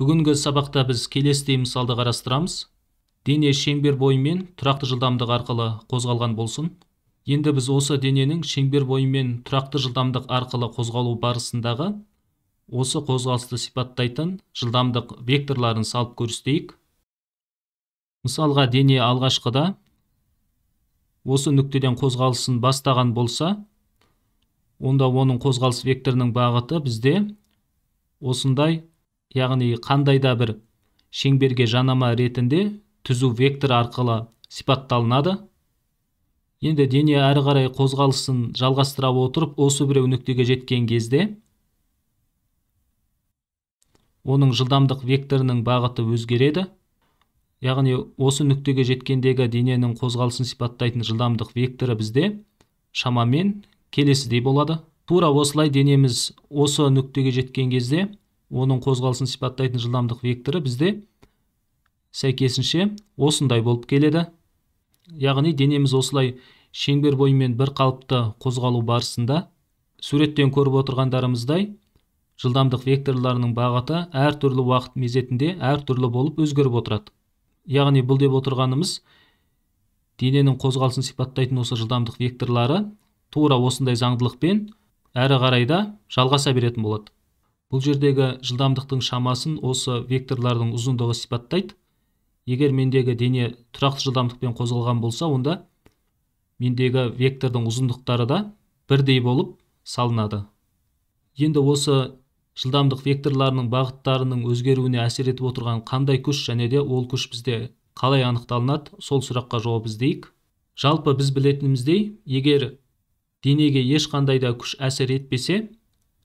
бүгінгі сабақта біз келесідей мысалды қарастырамыз дене шеңбер бойымен тұрақты жылдамдық арқылы қозғалған болсын енді біз осы дененің шеңбер бойымен тұрақты жылдамдық арқылы қозғалу барысындағы осы қозғалысты сипаттайтын жылдамдық векторларын салып көрсетейік мысалға дене алғашқыда осы нүктеден қозғалысын бастаған болса онда оның қозғалыс векторының бағыты бізде осындай яғни қандай да бір шеңберге жанама ретінде түзу вектор арқылы сипатталынады енді дене әрі қарай қозғалысын жалғастыра отырып осы біреу нүктеге жеткен кезде оның жылдамдық векторының бағыты өзгереді яғни осы нүктеге жеткендегі дененің қозғалысын сипаттайтын жылдамдық векторы бізде шамамен келесідей болады тура осылай денеміз осы нүктеге жеткен кезде оның қозғалысын сипаттайтын жылдамдық векторы бізде сәйкесінше осындай болып келеді яғни денеміз осылай шеңбер бойымен бір қалыпты қозғалу барысында суреттен көріп отырғандарымыздай жылдамдық векторларының бағыты әртүрлі уақыт мезетінде әртүрлі болып өзгеріп отырады яғни бұл деп отырғанымыз дененің қозғалысын сипаттайтын осы жылдамдық векторлары тура осындай заңдылықпен әрі қарай да жалғаса беретін болады бұл жердегі жылдамдықтың шамасын осы векторлардың ұзындығы сипаттайды егер мендегі дене тұрақты жылдамдықпен қозғалған болса онда мендегі вектордың ұзындықтары да бірдей болып салынады енді осы жылдамдық векторларының бағыттарының өзгеруіне әсер етіп отырған қандай күш және де ол күш бізде қалай анықталынады сол сұраққа жауап іздейік жалпы біз білетініміздей егер денеге ешқандай да күш әсер етпесе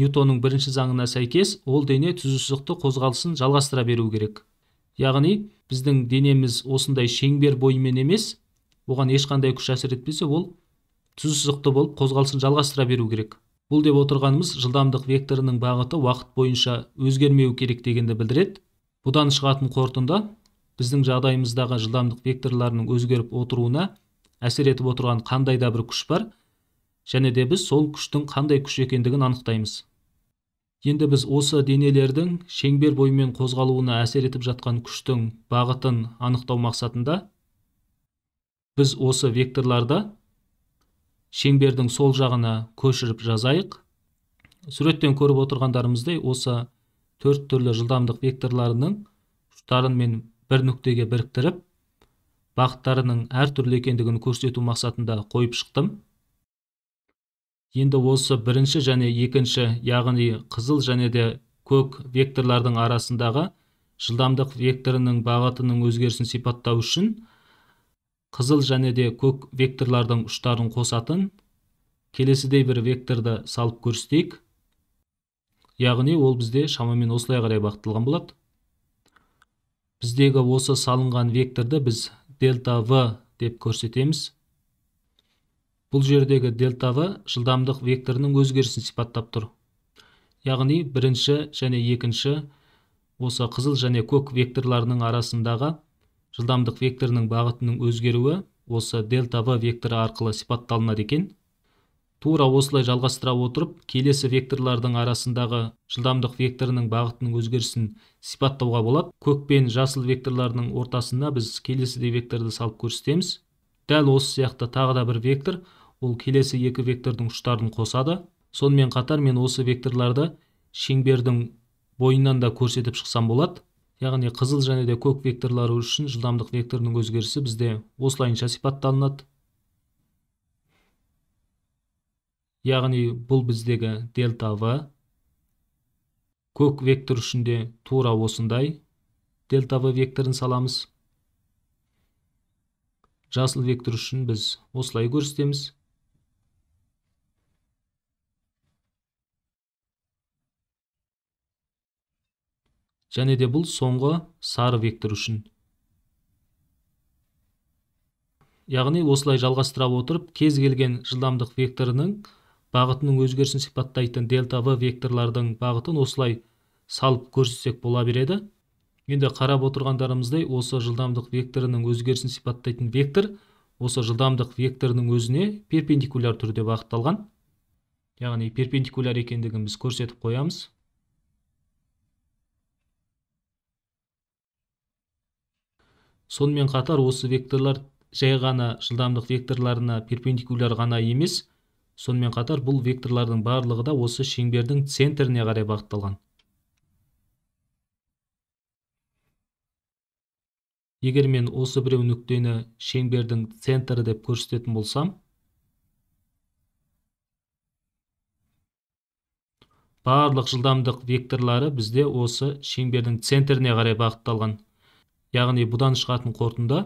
ньютонның бірінші заңына сәйкес ол дене сызықты қозғалысын жалғастыра беру керек яғни біздің денеміз осындай шеңбер бойымен емес оған ешқандай күш әсер етпесе ол сызықты болып қозғалысын жалғастыра беру керек бұл деп отырғанымыз жылдамдық векторының бағыты уақыт бойынша өзгермеу керек дегенді білдіреді бұдан шығатын қорытынды біздің жағдайымыздағы жылдамдық векторларының өзгеріп отыруына әсер етіп отырған қандай да бір күш бар және де біз сол күштің қандай күш екендігін анықтаймыз енді біз осы денелердің шеңбер бойымен қозғалуына әсер етіп жатқан күштің бағытын анықтау мақсатында біз осы векторларды шеңбердің сол жағына көшіріп жазайық суреттен көріп отырғандарымыздай осы төрт түрлі жылдамдық векторларының ұштарын мен бір нүктеге біріктіріп бағыттарының әртүрлі екендігін көрсету мақсатында қойып шықтым енді осы бірінші және екінші яғни қызыл және де көк векторлардың арасындағы жылдамдық векторының бағытының өзгерісін сипаттау үшін қызыл және де көк векторлардың ұштарын қосатын келесідей бір векторды салып көрсетейік яғни ол бізде шамамен осылай қарай бағытталған болады біздегі осы салынған векторды біз дельта в деп көрсетеміз бұл жердегі в жылдамдық векторының өзгерісін сипаттап тұр яғни бірінші және екінші осы қызыл және көк векторларының арасындағы жылдамдық векторының бағытының өзгеруі осы дельта в векторы арқылы сипатталынады екен тура осылай жалғастыра отырып келесі векторлардың арасындағы жылдамдық векторының бағытының өзгерісін сипаттауға болады көк пен жасыл векторларының ортасына біз келесідей векторды салып көрсетеміз дәл осы сияқты тағы да бір вектор ол келесі екі вектордың ұштарын қосады сонымен қатар мен осы векторларды шеңбердің бойынан да көрсетіп шықсам болады яғни қызыл және де көк векторлары үшін жылдамдық векторының өзгерісі бізде осылайынша сипатталынады яғни бұл біздегі дельта в көк вектор үшін де тура осындай дельта в векторын саламыз жасыл вектор үшін біз осылай көрсетеміз және де бұл соңғы сары вектор үшін яғни осылай жалғастыра отырып кез келген жылдамдық векторының бағытының өзгерісін сипаттайтын дельта в векторлардың бағытын осылай салып көрсетсек бола береді енді қарап отырғандарымыздай осы жылдамдық векторының өзгерісін сипаттайтын вектор осы жылдамдық векторының өзіне перпендикуляр түрде бағытталған яғни перпендикуляр екендігін біз көрсетіп қоямыз сонымен қатар осы векторлар жай ғана жылдамдық векторларына перпендикуляр ғана емес сонымен қатар бұл векторлардың барлығы да осы шеңбердің центріне қарай бағытталған егер мен осы біреу нүктені шеңбердің центрі деп көрсететін болсам барлық жылдамдық векторлары бізде осы шеңбердің центріне қарай бағытталған яғни бұдан шығатын қорытынды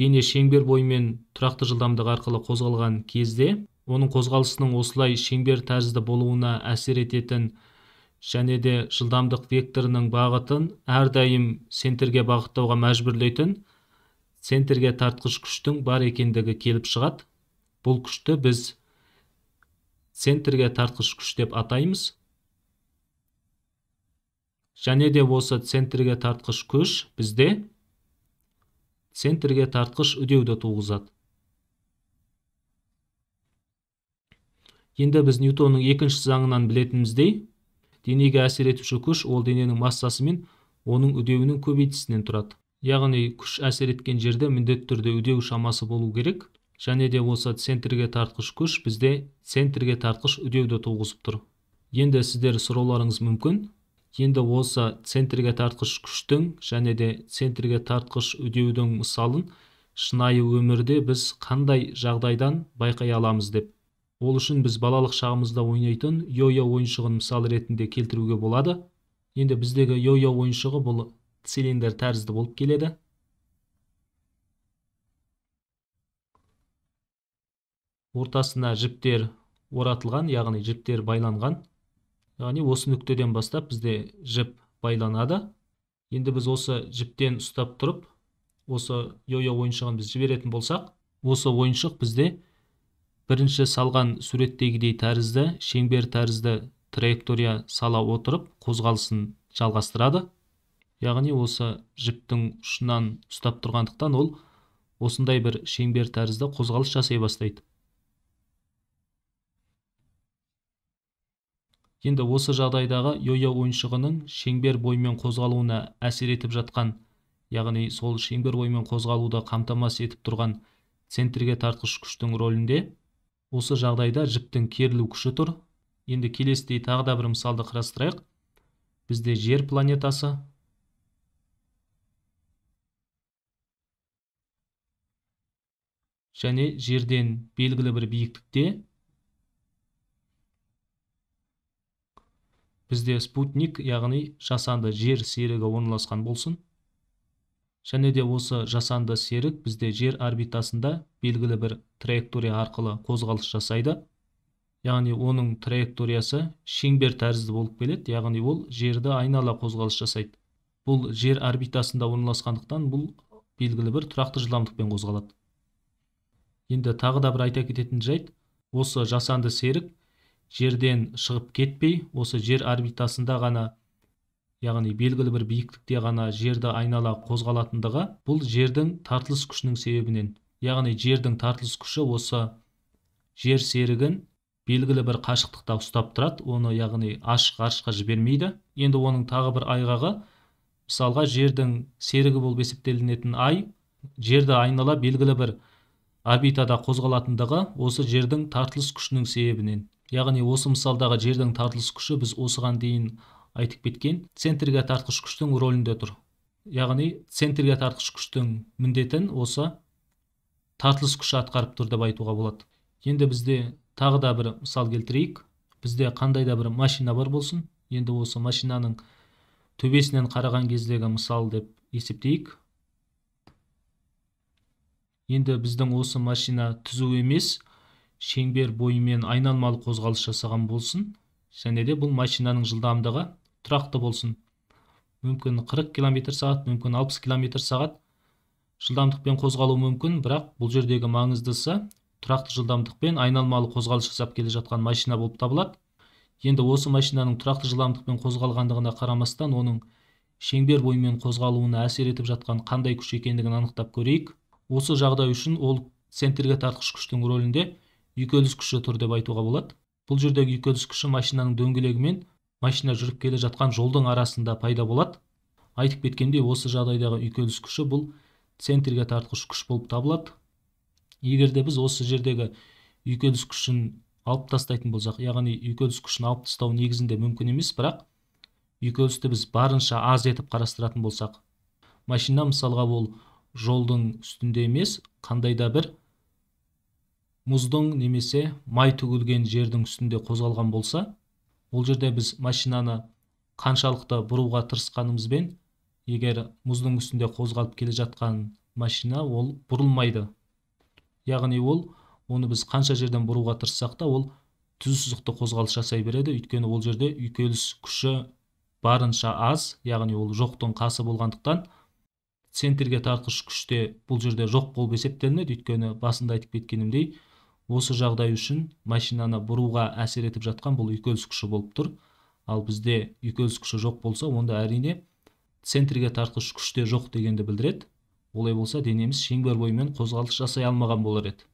дене шеңбер бойымен тұрақты жылдамдық арқылы қозғалған кезде оның қозғалысының осылай шеңбер тәрізді болуына әсер ететін және де жылдамдық векторының бағытын әрдайым центрге бағыттауға мәжбүрлейтін центрге тартқыш күштің бар екендігі келіп шығады бұл күшті біз центрге тартқыш күш деп атаймыз және де осы центрге тартқыш күш бізде центрге тартқыш үдеуді туғызады енді біз ньютонның екінші заңынан білетіміздей, денеге әсер етуші күш ол дененің массасы мен оның үдеуінің көбейтісінен тұрады яғни күш әсер еткен жерде міндетті түрде үдеу шамасы болу керек және де осы центрге тартқыш күш бізде центрге тартқыш үдеуді туғызып тұр енді сіздер сұрауларыңыз мүмкін енді осы центрге тартқыш күштің және де центрге тартқыш үдеудің мысалын шынайы өмірде біз қандай жағдайдан байқай аламыз деп ол үшін біз балалық шағымызда ойнайтын йо-йо ойыншығын мысал ретінде келтіруге болады енді біздегі йо-йо ойыншығы бұл цилиндр тәрізді болып келеді ортасына жіптер оратылған яғни жіптер байланған яғни осы нүктеден бастап бізде жіп байланады енді біз осы жіптен ұстап тұрып осы йо ойыншығын біз жіберетін болсақ осы ойыншық бізде бірінші салған суреттегідей тәрізді шеңбер тәрізді траектория сала отырып қозғалысын жалғастырады яғни осы жіптің ұшынан ұстап тұрғандықтан ол осындай бір шеңбер тәрізді қозғалыс жасай бастайды енді осы жағдайдағы йо ойыншығының шеңбер бойымен қозғалуына әсер етіп жатқан яғни сол шеңбер бойымен қозғалуды қамтамасыз етіп тұрған центрге тартқыш күштің рөлінде осы жағдайда жіптің керілу күші тұр енді келесідей тағы да бір мысалды қарастырайық бізде жер планетасы және жерден белгілі бір биіктікте бізде спутник яғни жасанды жер серігі орналасқан болсын және де осы жасанды серік бізде жер орбитасында белгілі бір траектория арқылы қозғалыс жасайды яғни оның траекториясы шеңбер тәрізді болып келеді яғни ол жерді айнала қозғалыс жасайды бұл жер орбитасында орналасқандықтан бұл белгілі бір тұрақты жылдамдықпен қозғалады енді тағы да бір айта кететін жайт осы жасанды серік жерден шығып кетпей осы жер орбитасында ғана яғни белгілі бір биіктікте ғана жерді айнала қозғалатындығы бұл жердің тартылыс күшінің себебінен яғни жердің тартылыс күші осы жер серігін белгілі бір қашықтықта ұстап тұрады оны яғни ашық ғарышқа жібермейді енді оның тағы бір айғағы мысалға жердің серігі болып есептелінетін ай жерді айнала белгілі бір орбитада қозғалатындығы осы жердің тартылыс күшінің себебінен яғни осы мысалдағы жердің тартылыс күші біз осыған дейін айтып кеткен центрге тартқыш күштің рөлінде тұр яғни центрге тартқыш күштің міндетін осы тартылыс күші атқарып тұр деп айтуға болады енді бізде тағы да бір мысал келтірейік бізде қандай да бір машина бар болсын енді осы машинаның төбесінен қараған кездегі мысал деп есептейік енді біздің осы машина түзу емес шеңбер бойымен айналмалы қозғалыс жасаған болсын және де бұл машинаның жылдамдығы тұрақты болсын мүмкін 40 км сағат мүмкін 60 километр сағат жылдамдықпен қозғалуы мүмкін бірақ бұл жердегі маңыздысы тұрақты жылдамдықпен айналмалы қозғалыс жасап келе жатқан машина болып табылады енді осы машинаның тұрақты жылдамдықпен қозғалғандығына қарамастан оның шеңбер бойымен қозғалуына әсер етіп жатқан қандай күш екендігін анықтап көрейік осы жағдай үшін ол центрге тартқыш күштің рөлінде үйкеліс күші тұр деп айтуға болады бұл жердегі үйкеліс күші машинаның дөңгелегі мен машина жүріп келе жатқан жолдың арасында пайда болады айтып кеткендей осы жағдайдағы үйкеліс күші бұл центрге тартқыш күш болып табылады егер де біз осы жердегі үйкеліс күшін алып тастайтын болсақ яғни үйкеліс күшін алып тастау негізінде мүмкін емес бірақ үйкелісті біз барынша аз етіп қарастыратын болсақ машина мысалға ол жолдың үстінде емес қандай да бір мұздың немесе май төгілген жердің үстінде қозғалған болса ол жерде біз машинаны қаншалықты бұруға тырысқанымызбен егер мұздың үстінде қозғалып келе жатқан машина ол бұрылмайды яғни ол оны біз қанша жерден бұруға тырыссақ та ол түз сызықты қозғалыс жасай береді өйткені ол жерде үйкеліс күші барынша аз яғни ол жоқтың қасы болғандықтан центрге тартқыш күште бұл жерде жоқ болып есептелінеді өйткені басында айтып кеткенімдей осы жағдай үшін машинаны бұруға әсер етіп жатқан бұл үйкеліс күші болып тұр ал бізде үйкеліс күші жоқ болса онда әрине центрге тартқыш күш жоқ дегенді білдіреді олай болса денеміз шеңбер бойымен қозғалыс жасай алмаған болар еді